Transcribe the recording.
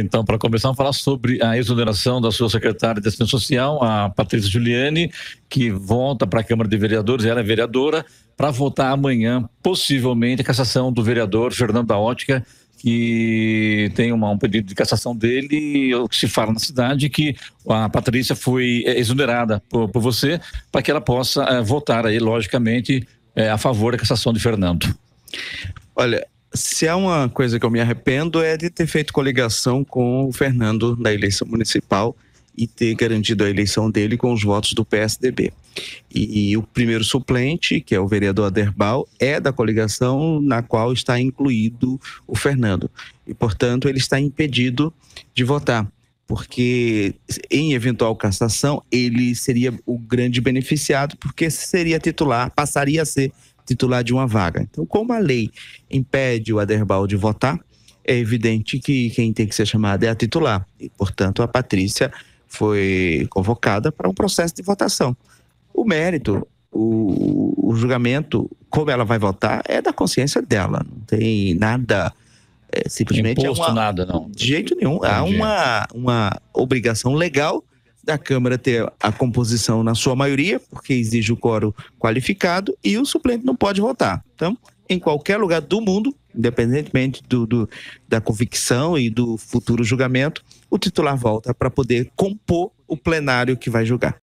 Então, para começar, vamos falar sobre a exoneração da sua secretária de Assistência Social, a Patrícia Giuliani, que volta para a Câmara de Vereadores, ela é vereadora, para votar amanhã, possivelmente, a cassação do vereador Fernando da Ótica, que tem uma, um pedido de cassação dele, o que se fala na cidade, que a Patrícia foi é, exonerada por, por você, para que ela possa é, votar aí, logicamente, é, a favor da cassação de Fernando. Olha, se há uma coisa que eu me arrependo é de ter feito coligação com o Fernando na eleição municipal e ter garantido a eleição dele com os votos do PSDB. E, e, o primeiro suplente, que é o vereador Aderbal, é da coligação na qual está incluído o Fernando. E, portanto, ele está impedido de votar, porque em eventual cassação ele seria o grande beneficiado, porque seria titular, passaria a ser titular de uma vaga. Então, como a lei impede o Aderbal de votar, é evidente que quem tem que ser chamado é a titular. E, portanto, a Patrícia foi convocada para um processo de votação. O mérito, o, o julgamento, como ela vai votar, é da consciência dela. Não tem nada. É, simplesmente. É Imposto é uma, nada, não. De jeito nenhum. Há uma, uma obrigação legal da Câmara ter a composição na sua maioria, porque exige o coro qualificado, e o suplente não pode votar. Então, em qualquer lugar do mundo, independentemente do, do da convicção e do futuro julgamento, o titular volta para poder compor o plenário que vai julgar.